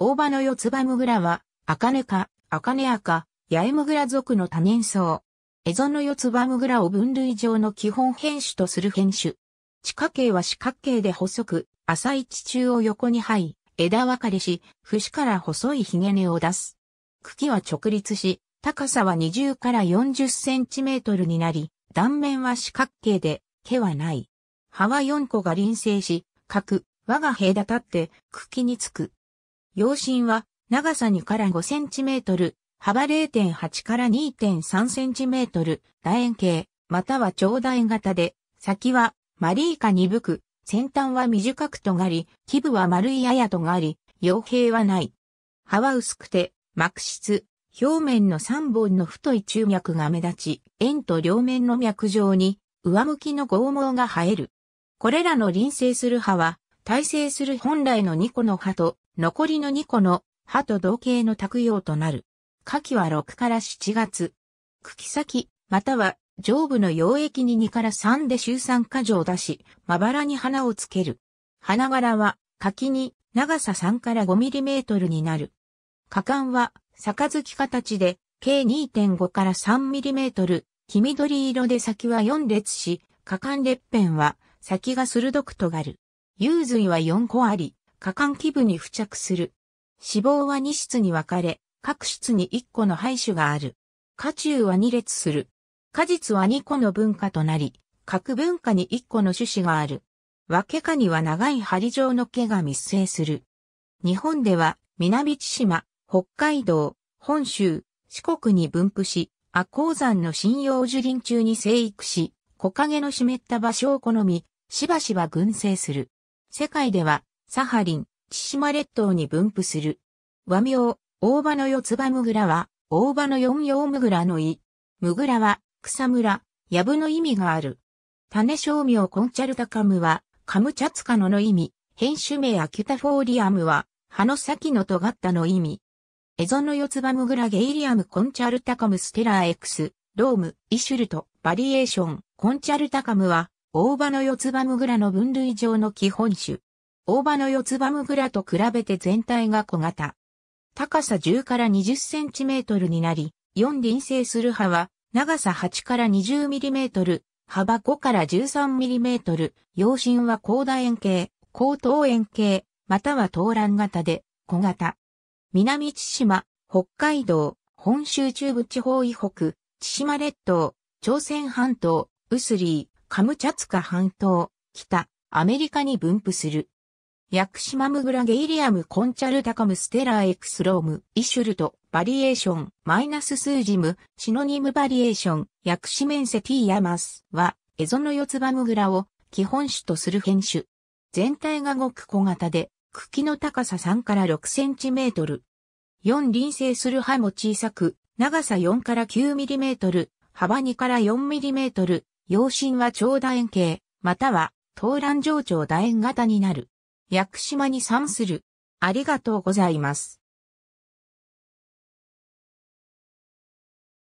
大葉の四つ葉むぐらは、カか、ア赤、八重むぐら属の多年草。蝦夷の四つ葉むぐらを分類上の基本変種とする変種。地下茎は四角形で細く、浅い地中を横に這い、枝分かれし、節から細いひげ根を出す。茎は直立し、高さは20から40センチメートルになり、断面は四角形で、毛はない。葉は4個が輪生し、角、輪が平たって、茎につく。陽芯は長さ2から5センチメートル、幅0.8から2.3センチメートル、楕円形、または長楕円型で、先はマリーカ鈍く、先端は短く尖り、基部は丸い綾とがり、傭兵はない。葉は薄くて、膜質、表面の3本の太い中脈が目立ち、円と両面の脈状に、上向きの剛毛が生える。これらの輪生する葉は、耐生する本来の2個の葉と残りの2個の葉と同型の卓用となる。夏季は6から7月。茎先、または上部の溶液に2から3で周産果樹を出し、まばらに花をつける。花柄は柿に長さ3から5ミリメートルになる。果敢は杯形で計2.5から3ミリメートル、黄緑色で先は4列し、果敢列片は先が鋭く尖る。幽髄は4個あり、下管基部に付着する。脂肪は2室に分かれ、各室に1個の排種がある。果中は2列する。果実は2個の文化となり、各文化に1個の種子がある。分け下には長い針状の毛が密生する。日本では、南千島、北海道、本州、四国に分布し、阿鉱山の針葉樹林中に生育し、木陰の湿った場所を好み、しばしば群生する。世界では、サハリン、千島列島に分布する。和名、大場の四つ葉ムグラは、大場の四葉ムグラの意。ムグラは、草むら、やぶの意味がある。種商名コンチャルタカムは、カムチャツカノの意味、編種名アキュタフォーリアムは、葉の先の尖ったの意味。エゾの四つ葉ムグラゲイリアムコンチャルタカムステラー X、ローム、イシュルト、バリエーション、コンチャルタカムは、大葉の四つ葉ムグラの分類上の基本種。大場の四つ葉むぐらと比べて全体が小型。高さ10から20センチメートルになり、4輪生する葉は、長さ8から20ミリメートル、幅5から13ミリメートル、葉身は高楕円形、高等円形、または東蘭型で、小型。南千島、北海道、本州中部地方以北、千島列島、朝鮮半島、ウスリー、カムチャツカ半島、北、アメリカに分布する。ヤクシマムグラゲイリアムコンチャルタカムステラーエクスローム、イシュルト、バリエーション、マイナス数字ム、シノニムバリエーション、ヤクシメンセティヤマスは、エゾの四つバムグラを基本種とする変種。全体がごく小型で、茎の高さ3から6センチメートル。4輪生する葉も小さく、長さ4から9ミリメートル、幅2から4ミリメートル、葉身は長楕円形、または、東蘭上長楕円型になる。屋久島に参する。ありがとうございます。